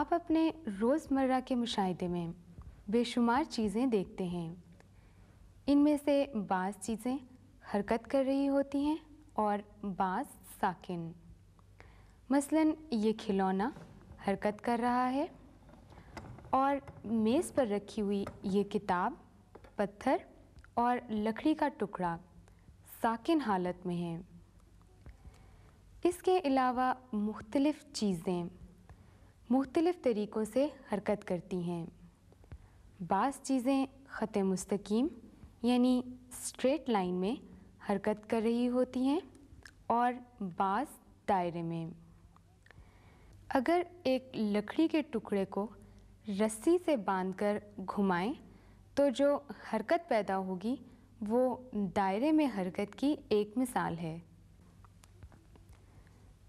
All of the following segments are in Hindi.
आप अपने रोज़मर्रा के मुशाहदे में बेशुमार चीज़ें देखते हैं इनमें से बाज़ चीज़ें हरकत कर रही होती हैं और बाज़ साकिन मसलन ये खिलौना हरकत कर रहा है और मेज़ पर रखी हुई ये किताब पत्थर और लकड़ी का टुकड़ा साकिन हालत में है इसके अलावा मुख्तलफ़ चीज़ें मुख्तलिफ़ तरीक़ों से हरकत करती हैं बाज़ चीज़ें ख़त मस्तकीम यानी स्ट्रेट लाइन में हरकत कर रही होती हैं और बाज़ दायरे में अगर एक लकड़ी के टुकड़े को रस्सी से बांधकर घुमाएं तो जो हरकत पैदा होगी वो दायरे में हरकत की एक मिसाल है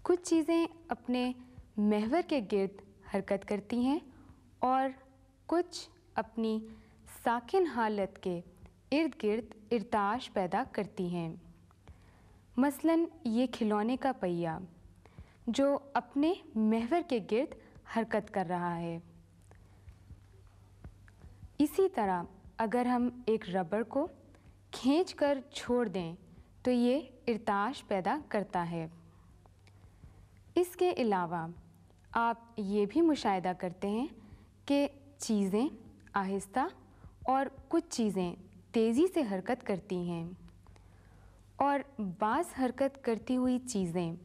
कुछ चीज़ें अपने महवर के गिर्द हरकत करती हैं और कुछ अपनी साकिन हालत के इर्द गिर्द इरताश पैदा करती हैं मसलन ये खिलौने का पहिया जो अपने महवर के गिर्द हरकत कर रहा है इसी तरह अगर हम एक रबर को खींच कर छोड़ दें तो ये इरताश पैदा करता है इसके अलावा आप ये भी मुशाहिदा करते हैं कि चीज़ें आहिस्ता और कुछ चीज़ें तेज़ी से हरकत करती हैं और बास हरकत करती हुई चीज़ें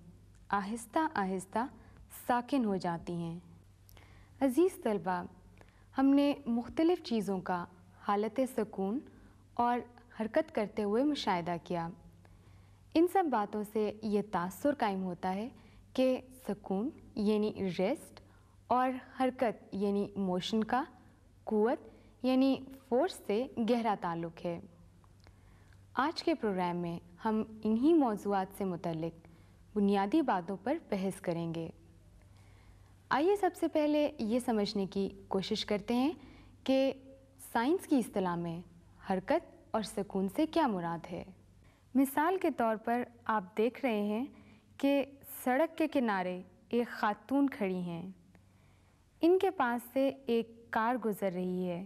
आहिस्ता आहिस्ता साकिन हो जाती हैं अज़ीज़ तलबा हमने मुख्तलिफ़ चीज़ों का हालत सकून और हरकत करते हुए मुशाह किया इन सब बातों से ये तासर कायम होता है के सकून यानी रेस्ट और हरकत यानी मोशन का कुत यानी फोर्स से गहरा ताल्लुक़ है आज के प्रोग्राम में हम इन्हीं मौजूद से मुतलक बुनियादी बातों पर बहस करेंगे आइए सबसे पहले ये समझने की कोशिश करते हैं कि साइंस की अतलाह में हरकत और सकून से क्या मुराद है मिसाल के तौर पर आप देख रहे हैं कि सड़क के किनारे एक खातून खड़ी हैं इनके पास से एक कार गुज़र रही है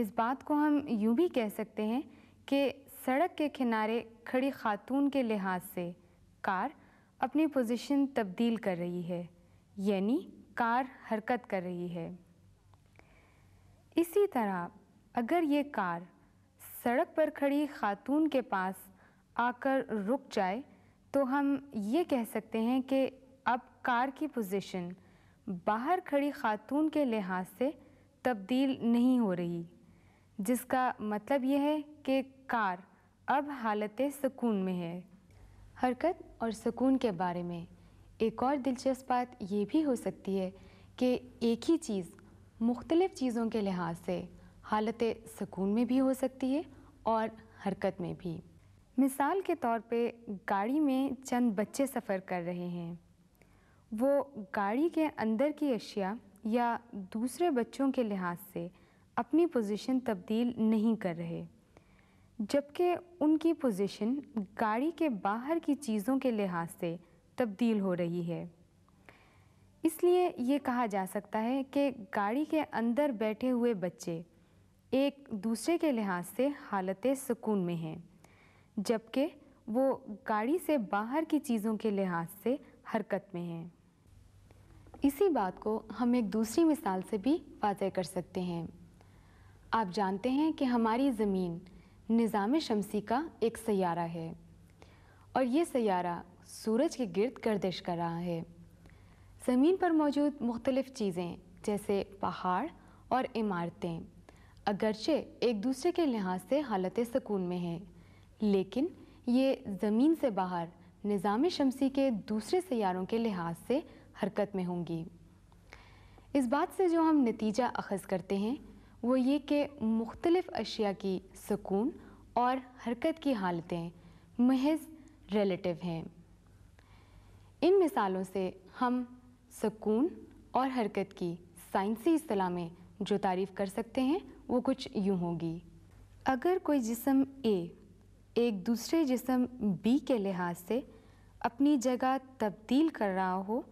इस बात को हम यूँ भी कह सकते हैं कि सड़क के किनारे खड़ी खातून के लिहाज से कार अपनी पोजीशन तब्दील कर रही है यानी कार हरकत कर रही है इसी तरह अगर ये कार सड़क पर खड़ी खातून के पास आकर रुक जाए तो हम ये कह सकते हैं कि अब कार की पोजीशन बाहर खड़ी खातून के लिहाज से तब्दील नहीं हो रही जिसका मतलब यह है कि कार अब हालत सुकून में है हरकत और सुकून के बारे में एक और दिलचस्प बात ये भी हो सकती है कि एक ही चीज़ मुख्तलिफ़ चीज़ों के लिहाज से हालत सुकून में भी हो सकती है और हरकत में भी मिसाल के तौर पे गाड़ी में चंद बच्चे सफ़र कर रहे हैं वो गाड़ी के अंदर की अशिया या दूसरे बच्चों के लिहाज से अपनी पोजीशन तब्दील नहीं कर रहे जबकि उनकी पोजीशन गाड़ी के बाहर की चीज़ों के लिहाज से तब्दील हो रही है इसलिए ये कहा जा सकता है कि गाड़ी के अंदर बैठे हुए बच्चे एक दूसरे के लिहाज से हालत सुकून में हैं जबकि वो गाड़ी से बाहर की चीज़ों के लिहाज से हरकत में हैं इसी बात को हम एक दूसरी मिसाल से भी वाजह कर सकते हैं आप जानते हैं कि हमारी ज़मीन निज़ाम शमसी का एक सारा है और ये सैारा सूरज के गिरद गर्दिश कर रहा है ज़मीन पर मौजूद मुख्तलिफ़ चीज़ें जैसे पहाड़ और इमारतें अगरचे एक दूसरे के लिहाज से हालत सकून में हैं लेकिन ये ज़मीन से बाहर निज़ाम शमसी के दूसरे सैारों के लिहाज से हरकत में होंगी इस बात से जो हम नतीजा अखज़ करते हैं वो ये कि मुख्तलफ़ अशिया की सुकून और हरकत की हालतें महज रिलेटिव हैं इन मिसालों से हम सुकून और हरकत की साइंसी असला में जो तारीफ़ कर सकते हैं वो कुछ यूँ होगी अगर कोई जिसम ए एक दूसरे जिसम बी के लिहाज से अपनी जगह तब्दील कर रहा हो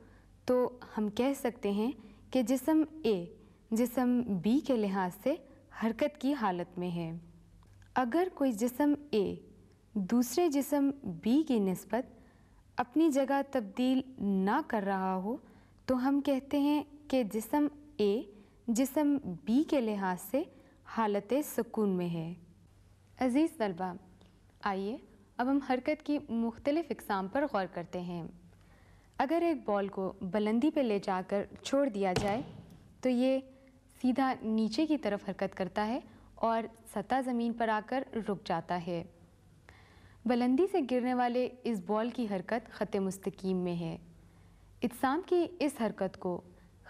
तो हम कह सकते हैं कि जिसम ए जिसम बी के लिहाज से हरकत की हालत में है अगर कोई जिसम ए दूसरे जिसम बी की नस्बत अपनी जगह तब्दील ना कर रहा हो तो हम कहते हैं कि जिसम ए जिसम बी के लिहाज से हालत सुकून में है अज़ीज़ तलबा आइए अब हम हरकत की मुख्तलिफ इकसाम पर गौर करते हैं अगर एक बॉल को बुलंदी पर ले जाकर छोड़ दिया जाए तो ये सीधा नीचे की तरफ हरकत करता है और सतह ज़मीन पर आकर रुक जाता है बुलंदी से गिरने वाले इस बॉल की हरकत ख़त मस्तकीम में है इकसाम की इस हरकत को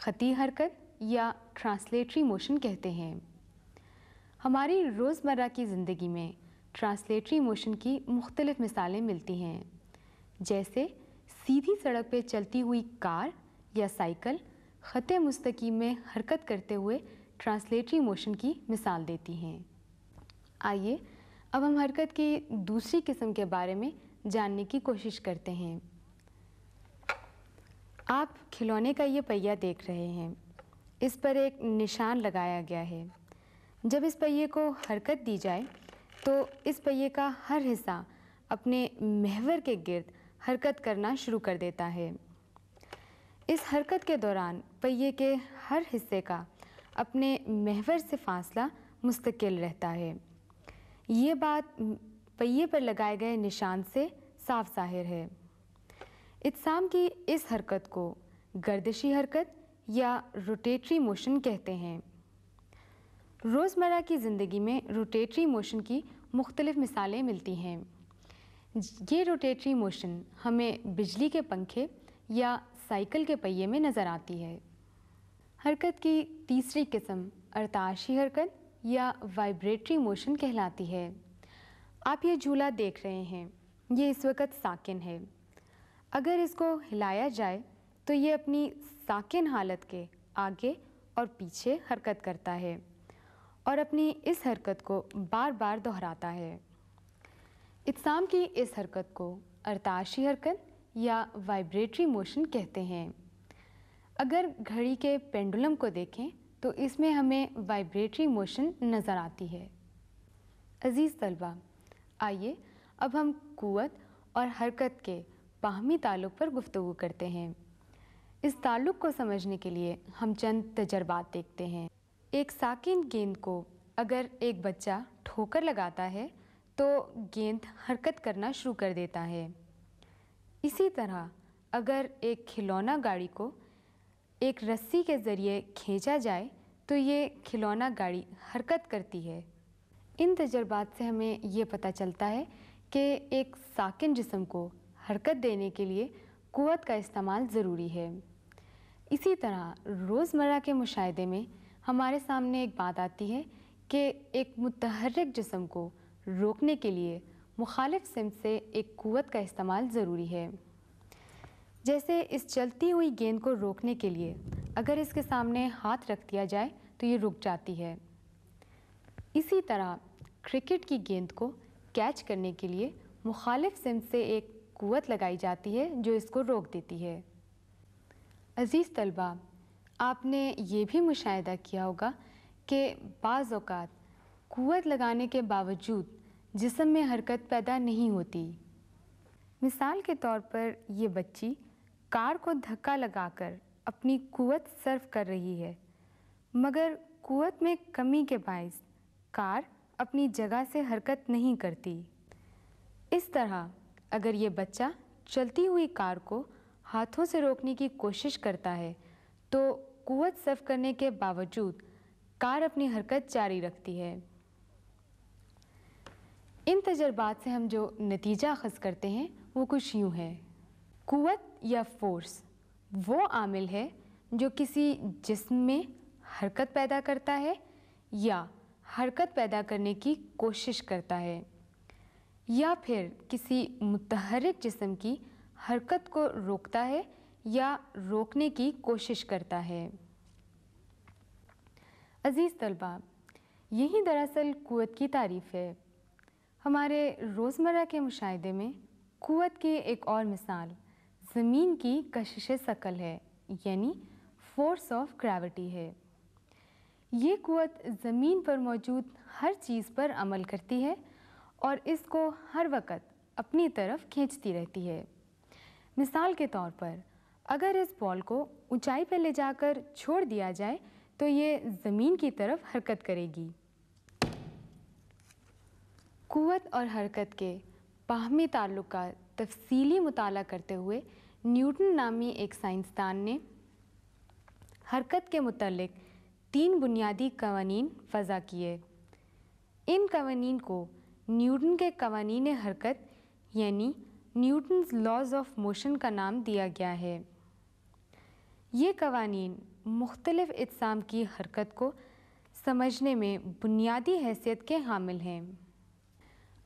ख़ती हरकत या ट्रांसलेटरी मोशन कहते हैं हमारी रोज़मर्रा की ज़िंदगी में ट्रांसलेटरी मोशन की मुख्तलिफ मिसालें मिलती हैं जैसे सीधी सड़क पर चलती हुई कार या साइकिल ख़त मस्तकीम में हरकत करते हुए ट्रांसलेटरी मोशन की मिसाल देती हैं आइए अब हम हरकत की दूसरी किस्म के बारे में जानने की कोशिश करते हैं आप खिलौने का ये पहिया देख रहे हैं इस पर एक निशान लगाया गया है जब इस पहिए को हरकत दी जाए तो इस पहिए का हर हिस्सा अपने महवर के गिर्द हरकत करना शुरू कर देता है इस हरकत के दौरान पहिए के हर हिस्से का अपने महवर से फासला मुस्तकिल रहता है ये बात पहिए पर लगाए गए निशान से साफ जाहिर है इत्साम की इस हरकत को गर्दिशी हरकत या रोटेटरी मोशन कहते हैं रोज़मर्रा की ज़िंदगी में रोटेटरी मोशन की मुख्तलिफ़ मिसालें मिलती हैं ये रोटेटरी मोशन हमें बिजली के पंखे या साइकिल के पहिए में नज़र आती है हरकत की तीसरी किस्म अरताशी हरकत या वाइब्रेटरी मोशन कहलाती है आप ये झूला देख रहे हैं ये इस वक्त साकिन है अगर इसको हिलाया जाए तो ये अपनी साकिन हालत के आगे और पीछे हरकत करता है और अपनी इस हरकत को बार बार दोहराता है इकसाम की इस हरकत को अरताशी हरकत या वाइब्रेटरी मोशन कहते हैं अगर घड़ी के पेंडुलम को देखें तो इसमें हमें वाइब्रेटरी मोशन नज़र आती है अज़ीज़ तलबा आइए अब हम कुत और हरकत के बाहमी ताल्लुक़ पर गुफ्तु करते हैं इस ताल्लुक़ को समझने के लिए हम चंद तजर्बात देखते हैं एक साकिन गेंद को अगर एक बच्चा ठोकर लगाता है तो गेंद हरकत करना शुरू कर देता है इसी तरह अगर एक खिलौना गाड़ी को एक रस्सी के ज़रिए खींचा जाए तो ये खिलौना गाड़ी हरकत करती है इन तजर्बात से हमें ये पता चलता है कि एक साकिन जिसम को हरकत देने के लिए कुत का इस्तेमाल ज़रूरी है इसी तरह रोज़मर्रा के मुशाहे में हमारे सामने एक बात आती है कि एक मतहरक जिसम को रोकने के लिए मुखालिफ सिम से एक कुत का इस्तेमाल ज़रूरी है जैसे इस चलती हुई गेंद को रोकने के लिए अगर इसके सामने हाथ रख दिया जाए तो ये रुक जाती है इसी तरह क्रिकेट की गेंद को कैच करने के लिए मुखालिफ सिम से एक कुत लगाई जाती है जो इसको रोक देती है अज़ीज़ तलबा आपने ये भी मुशाहिदा किया होगा कि बाज़ात क़वत लगाने के बावजूद जिसम में हरकत पैदा नहीं होती मिसाल के तौर पर ये बच्ची कार को धक्का लगाकर अपनी क़वत सर्व कर रही है मगर क़वत में कमी के बायस कार अपनी जगह से हरकत नहीं करती इस तरह अगर ये बच्चा चलती हुई कार को हाथों से रोकने की कोशिश करता है तो कुत सर्व करने के बावजूद कार अपनी हरकत जारी रखती है इन तजर्बात से हम जो नतीजा अखज़ करते हैं वो कुछ यूँ है कुत या फोर्स वो आमिल है जो किसी जिस्म में हरकत पैदा करता है या हरकत पैदा करने की कोशिश करता है या फिर किसी मुतहरक जिस्म की हरकत को रोकता है या रोकने की कोशिश करता है अज़ीज़ तलबा यही दरअसल कुत की तारीफ़ है हमारे रोज़मर्रा के मुशाहे में कुत की एक और मिसाल ज़मीन की कशिश शकल है यानी फोर्स ऑफ ग्रेविटी है ये कुत ज़मीन पर मौजूद हर चीज़ पर अमल करती है और इसको हर वक्त अपनी तरफ खींचती रहती है मिसाल के तौर पर अगर इस बॉल को ऊंचाई पर ले जाकर छोड़ दिया जाए तो ये ज़मीन की तरफ हरकत करेगी कुत और हरकत के बाहमी ताल्लुक का तफसीली मताल करते हुए न्यूटन नामी एक साइंसदान ने हरकत के मतलब तीन बुनियादी कवानीन वज़ा किए इन कवानीन को न्यूटन के कवानीन हरकत यानी न्यूटन लॉज ऑफ मोशन का नाम दिया गया है ये कवानी मुख्तलिफ़ इकसाम की हरकत को समझने में बुनियादी हैसियत के हामिल हैं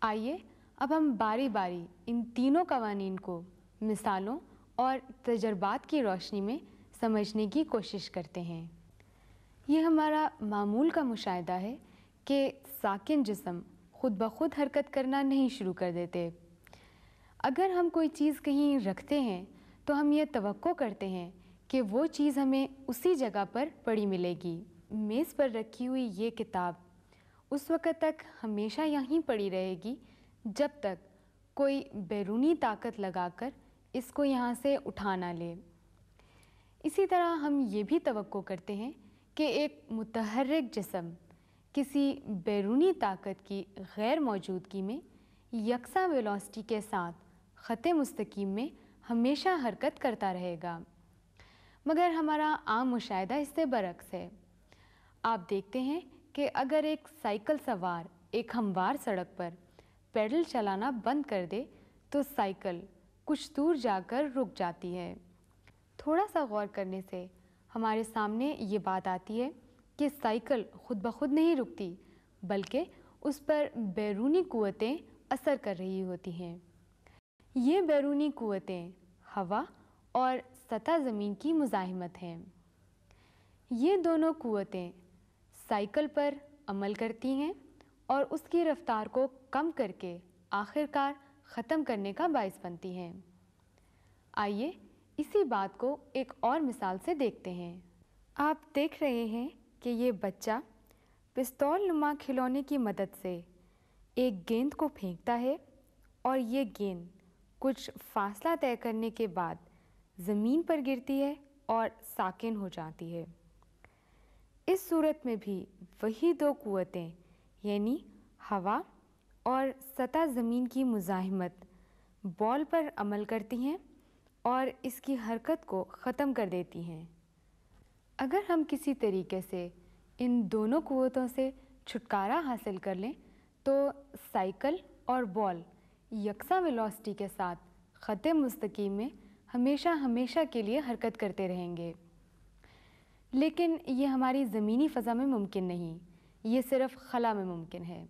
आइए अब हम बारी बारी इन तीनों कवानीन को मिसालों और तजर्बात की रोशनी में समझने की कोशिश करते हैं ये हमारा मामूल का मुशाह है कि साकििन जिसम खुद ब खुद हरकत करना नहीं शुरू कर देते अगर हम कोई चीज़ कहीं रखते हैं तो हम ये तो करते हैं कि वो चीज़ हमें उसी जगह पर पड़ी मिलेगी मेज़ पर रखी हुई ये किताब उस वक़्त तक हमेशा यहीं पड़ी रहेगी जब तक कोई बैरूनी ताकत लगाकर इसको यहाँ से उठा ना ले इसी तरह हम ये भी तो करते हैं कि एक मतहरक जिसम किसी बैरूनी ताकत की गैर मौजूदगी में यकसा वेलोसिटी के साथ ख़त मस्तकीम में हमेशा हरकत करता रहेगा मगर हमारा आम मुशाह इससे बरक्स है आप देखते हैं कि अगर एक साइकिल सवार एक हमवार सड़क पर पैडल चलाना बंद कर दे तो साइकिल कुछ दूर जाकर रुक जाती है थोड़ा सा गौर करने से हमारे सामने ये बात आती है कि साइकिल खुद ब खुद नहीं रुकती बल्कि उस पर बैरूनी क़वतें असर कर रही होती हैं ये बैरूनी क़वतें हवा और सतह ज़मीन की मुजाहमत हैं ये दोनों क़वतें साइकिल पर अमल करती हैं और उसकी रफ़्तार को कम करके आखिरकार ख़त्म करने का बायस बनती हैं आइए इसी बात को एक और मिसाल से देखते हैं आप देख रहे हैं कि ये बच्चा पिस्तौल नुमा खिलौने की मदद से एक गेंद को फेंकता है और ये गेंद कुछ फासला तय करने के बाद ज़मीन पर गिरती है और साकिन हो जाती है इस सूरत में भी वही दो क़वतें यानी हवा और सतह ज़मीन की मुजाहमत बॉल पर अमल करती हैं और इसकी हरकत को ख़त्म कर देती हैं अगर हम किसी तरीके से इन दोनों क़वतों से छुटकारा हासिल कर लें तो साइकिल और बॉल यकसा वेलोसिटी के साथ ख़त मस्तकी में हमेशा हमेशा के लिए हरकत करते रहेंगे लेकिन ये हमारी ज़मीनी फ़ज़ा में मुमकिन नहीं ये सिर्फ खला में मुमकिन है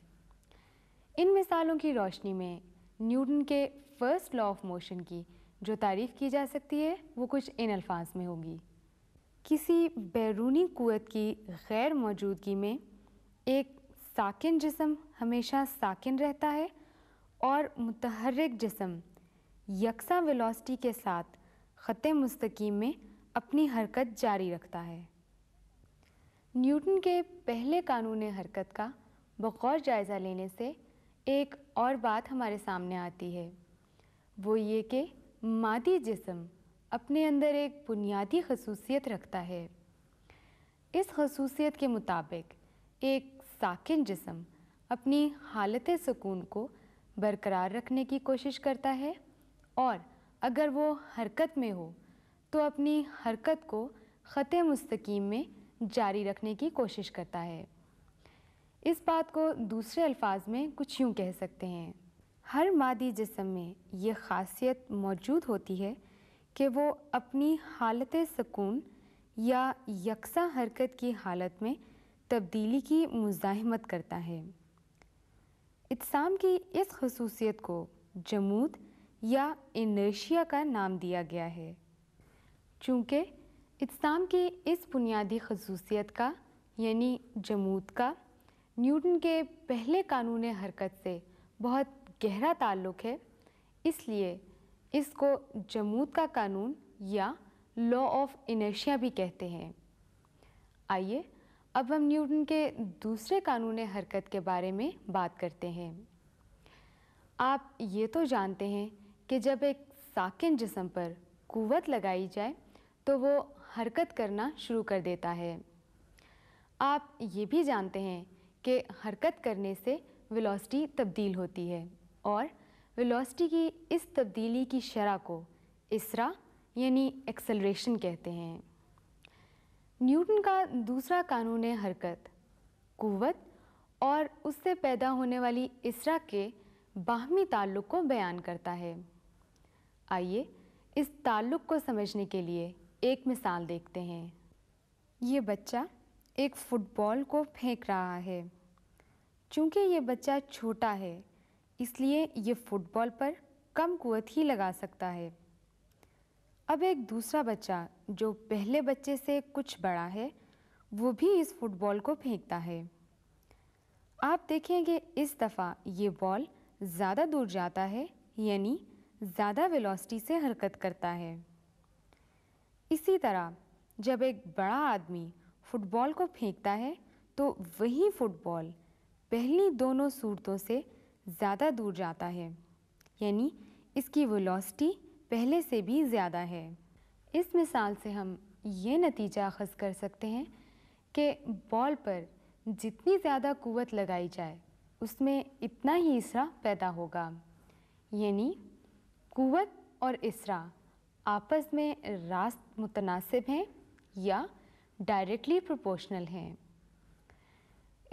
इन मिसालों की रोशनी में न्यूटन के फ़र्स्ट लॉ ऑफ मोशन की जो तारीफ़ की जा सकती है वो कुछ इन अल्फाज में होगी किसी बैरूनी क़वत की गैर मौजूदगी में एक साकिन जिसम हमेशा साकिन रहता है और मतहरक जिसम यकसा वेलोसिटी के साथ ख़त मुस्तकीम में अपनी हरकत जारी रखता है न्यूटन के पहले कानून हरकत का ब़ौर जायज़ा लेने से एक और बात हमारे सामने आती है वो ये कि मादी जिसम अपने अंदर एक बुनियादी खसूसियत रखता है इस खसूसियत के मुताबिक एक साकिन जिसम अपनी हालत सुकून को बरकरार रखने की कोशिश करता है और अगर वो हरकत में हो तो अपनी हरकत को ख़त मस्तकीम में जारी रखने की कोशिश करता है इस बात को दूसरे अल्फाज में कुछ यूँ कह सकते हैं हर मादी जिसम में ये खासियत मौजूद होती है कि वो अपनी हालत सकून या यकसा हरकत की हालत में तब्दीली की मुजाहमत करता है इतसाम की इस खसूसियत को जमूद या इनर्शिया का नाम दिया गया है चूँकि इस्लाम की इस बुनियादी खसूसियत का यानी जमूत का न्यूटन के पहले कानून हरकत से बहुत गहरा ताल्लुक है इसलिए इसको जमूत का कानून या लॉ ऑफ इनर्शिया भी कहते हैं आइए अब हम न्यूटन के दूसरे कानून हरकत के बारे में बात करते हैं आप ये तो जानते हैं कि जब एक साकिन जिसम पर कुवत लगाई जाए तो वो हरकत करना शुरू कर देता है आप ये भी जानते हैं कि हरकत करने से वेलोसिटी तब्दील होती है और वेलोसिटी की इस तब्दीली की शरह को इसरा यानी एक्सेलरेशन कहते हैं न्यूटन का दूसरा कानून है हरकत कुवत और उससे पैदा होने वाली इसरा के बाहमी ताल्लुक़ को बयान करता है आइए इस ताल्लुक़ को समझने के लिए एक मिसाल देखते हैं ये बच्चा एक फ़ुटबॉल को फेंक रहा है चूँकि ये बच्चा छोटा है इसलिए ये फ़ुटबॉल पर कम कुत ही लगा सकता है अब एक दूसरा बच्चा जो पहले बच्चे से कुछ बड़ा है वो भी इस फुटबॉल को फेंकता है आप देखेंगे इस दफ़ा ये बॉल ज़्यादा दूर जाता है यानी ज़्यादा वेलोसिटी से हरकत करता है इसी तरह जब एक बड़ा आदमी फुटबॉल को फेंकता है तो वही फुटबॉल पहली दोनों सूरतों से ज़्यादा दूर जाता है यानी इसकी वेलोसिटी पहले से भी ज़्यादा है इस मिसाल से हम ये नतीजा अखज़ कर सकते हैं कि बॉल पर जितनी ज़्यादा कुवत लगाई जाए उसमें इतना ही इसरा पैदा होगा यानी कुवत और इसरा आपस में रास्त मुतनासिब हैं या डायरेक्टली प्रोपोर्शनल हैं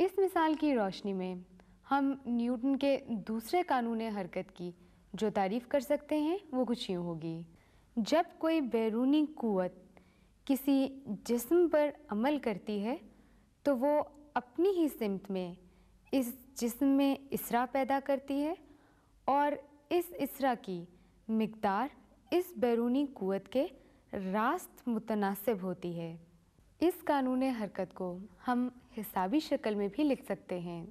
इस मिसाल की रोशनी में हम न्यूटन के दूसरे कानून हरकत की जो तारीफ़ कर सकते हैं वो कुछ यूँ होगी जब कोई बैरूनी कुत किसी जिस्म पर अमल करती है तो वो अपनी ही सिमत में इस जिस्म में इसरा पैदा करती है और इस इसरा की मकदार इस बैरूनी क़वत के रास्त मुतनासिब होती है इस कानून हरकत को हम हिसाबी शक्ल में भी लिख सकते हैं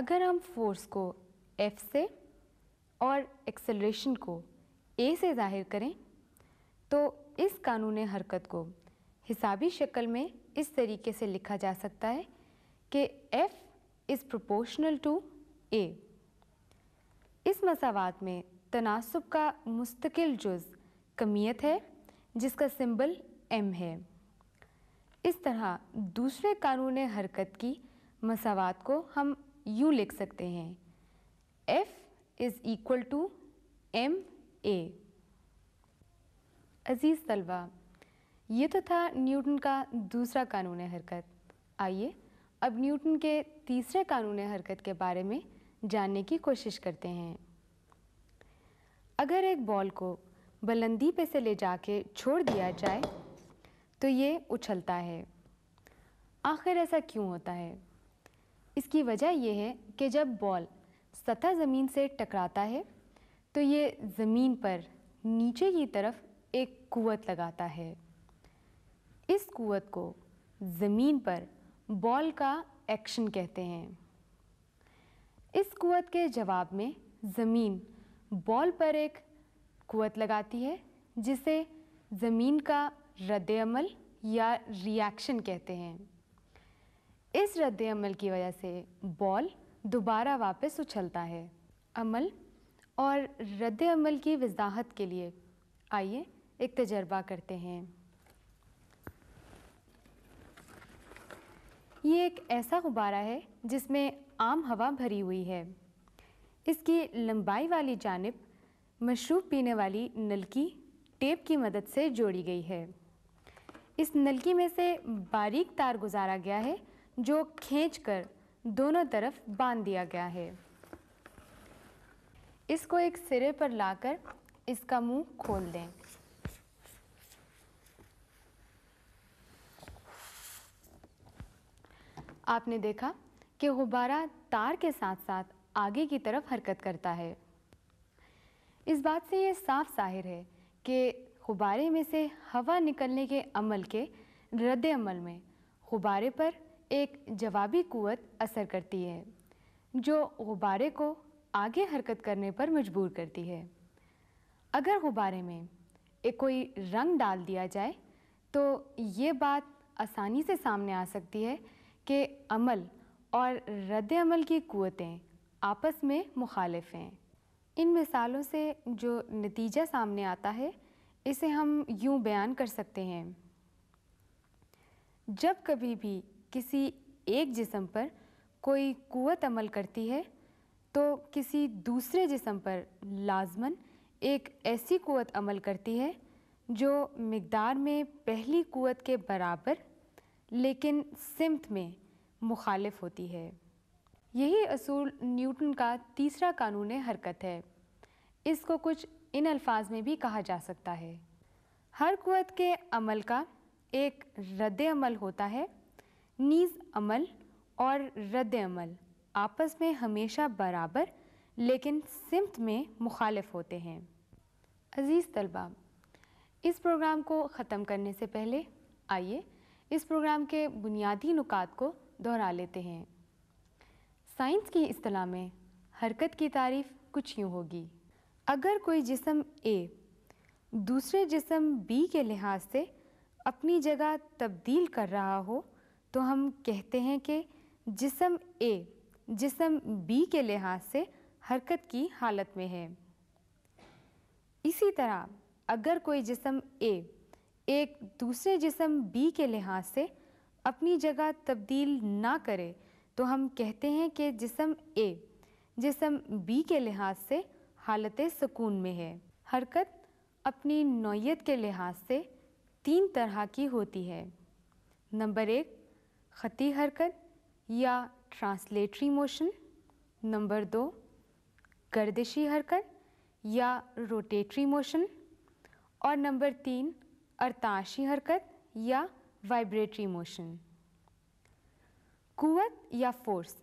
अगर हम फोर्स को एफ से और एक्सेलरेशन को ए से ज़ाहिर करें तो इस कानून हरकत को हिसाबी शक्ल में इस तरीके से लिखा जा सकता है कि F is proportional to A इस मसावत में तनासब का मुस्तकिल जुज़ कमियत है जिसका सिंबल एम है इस तरह दूसरे कानून हरकत की मसावत को हम यूँ लिख सकते हैं F is equal to M A अज़ीज़ तलबा ये तो था न्यूटन का दूसरा कानून हरकत आइए अब न्यूटन के तीसरे कानून हरकत के बारे में जानने की कोशिश करते हैं अगर एक बॉल को बुलंदी पे से ले जाके छोड़ दिया जाए तो ये उछलता है आखिर ऐसा क्यों होता है इसकी वजह यह है कि जब बॉल सतह ज़मीन से टकराता है तो ये ज़मीन पर नीचे की तरफ एक कुवत लगाता है इस कुवत को ज़मीन पर बॉल का एक्शन कहते हैं कुवत के जवाब में ज़मीन बॉल पर एक कुत लगाती है जिसे ज़मीन का रद्द अमल या रिएक्शन कहते हैं इस रद्दमल की वजह से बॉल दोबारा वापस उछलता है अमल और रद्दमल की वजाहत के लिए आइए एक तजर्बा करते हैं ये एक ऐसा गुब्बारा है जिसमें आम हवा भरी हुई है इसकी लंबाई वाली जानब मशरूब पीने वाली नलकी टेप की मदद से जोड़ी गई है इस नलकी में से बारीक तार गुजारा गया है जो खींच कर दोनों तरफ बांध दिया गया है इसको एक सिरे पर लाकर इसका मुंह खोल दें आपने देखा कि गुब्बारा तार के साथ साथ आगे की तरफ हरकत करता है इस बात से ये साफ जाहिर है कि गुब्बारे में से हवा निकलने के अमल के रद्द अमल में गुब्बारे पर एक जवाबी क़वत असर करती है जो गुब्बारे को आगे हरकत करने पर मजबूर करती है अगर गुब्बारे में एक कोई रंग डाल दिया जाए तो ये बात आसानी से सामने आ सकती है कि अमल और रद्द अमल की क़वतें आपस में मुखालिफ हैं इन मिसालों से जो नतीजा सामने आता है इसे हम यूं बयान कर सकते हैं जब कभी भी किसी एक जिसम पर कोई क़वत अमल करती है तो किसी दूसरे जिसम पर लाजमन एक ऐसी क़वत अमल करती है जो मकदार में पहली क़वत के बराबर लेकिन सिमत में मुखालिफ होती है यही असूल न्यूटन का तीसरा कानून हरकत है इसको कुछ इन अल्फाज में भी कहा जा सकता है हर कुत के अमल का एक रद्द अमल होता है नीज अमल और रद्द अमल आपस में हमेशा बराबर लेकिन सिमत में मुखालफ होते हैं अज़ीज़ तलबा इस प्रोग्राम को ख़त्म करने से पहले आइए इस प्रोग्राम के बुनियादी नुकात को दोहरा लेते हैं साइंस की असलाह में हरकत की तारीफ कुछ यूँ होगी अगर कोई जिसम ए दूसरे जिसम बी के लिहाज से अपनी जगह तब्दील कर रहा हो तो हम कहते हैं कि जिसम ए जिसम बी के लिहाज से हरकत की हालत में है इसी तरह अगर कोई जिसम ए एक दूसरे जिसम बी के लिहाज से अपनी जगह तब्दील ना करे तो हम कहते हैं कि जिसम ए जिसम बी के लिहाज से हालत सुकून में है हरकत अपनी नौीय के लिहाज से तीन तरह की होती है नंबर एक ख़ती हरकत या ट्रांसलेटरी मोशन नंबर दो गर्दिशी हरकत या रोटेटरी मोशन और नंबर तीन अरताशी हरकत या वाइब्रेटरी मोशन कुत या फ़ोर्स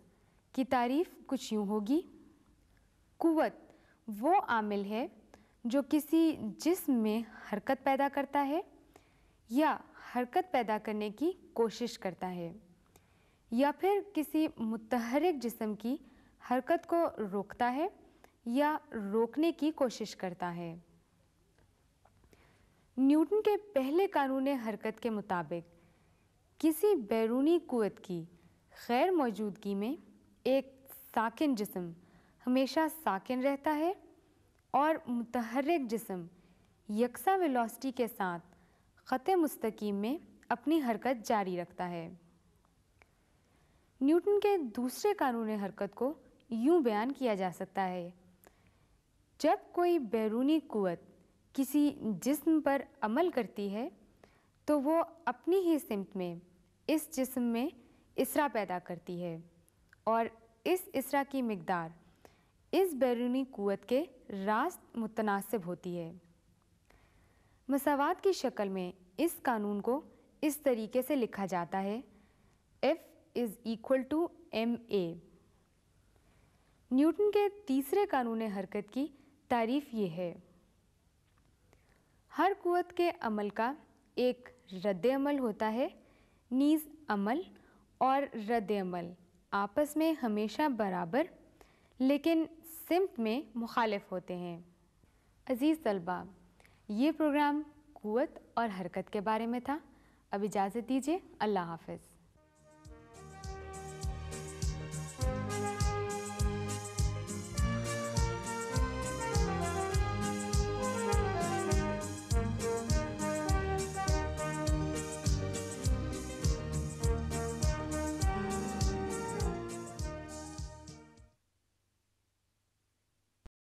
की तारीफ कुछ यूँ होगी कुत वो आमिल है जो किसी जिस्म में हरकत पैदा करता है या हरकत पैदा करने की कोशिश करता है या फिर किसी मुतहरक जिस्म की हरकत को रोकता है या रोकने की कोशिश करता है न्यूटन के पहले कानून हरकत के मुताबिक किसी बैरूनी कुत की गैर मौजूदगी में एक साकिन जिसम हमेशा साकिन रहता है और मतहरक जिसम यकसा वेलोसिटी के साथ ख़त मुस्तकीम में अपनी हरकत जारी रखता है न्यूटन के दूसरे कानून हरकत को यूं बयान किया जा सकता है जब कोई बैरूनी क़वत किसी जिस्म पर अमल करती है तो वो अपनी ही सिमत में इस जिस्म में इसरा पैदा करती है और इस इसरा की मकदार इस बैरूनी क़वत के रास्त मुतनासिब होती है मसावत की शक्ल में इस कानून को इस तरीके से लिखा जाता है F is equal to M A Newton के तीसरे कानून हरकत की तारीफ ये है हर क़वत के अमल का एक रद्द अमल होता है नीज़ अमल और रद्दमल आपस में हमेशा बराबर लेकिन सिमत में मुखालफ होते हैं अज़ीज़ तलबा ये प्रोग्राम क़वत और हरकत के बारे में था अब इजाज़त दीजिए अल्लाह हाफ़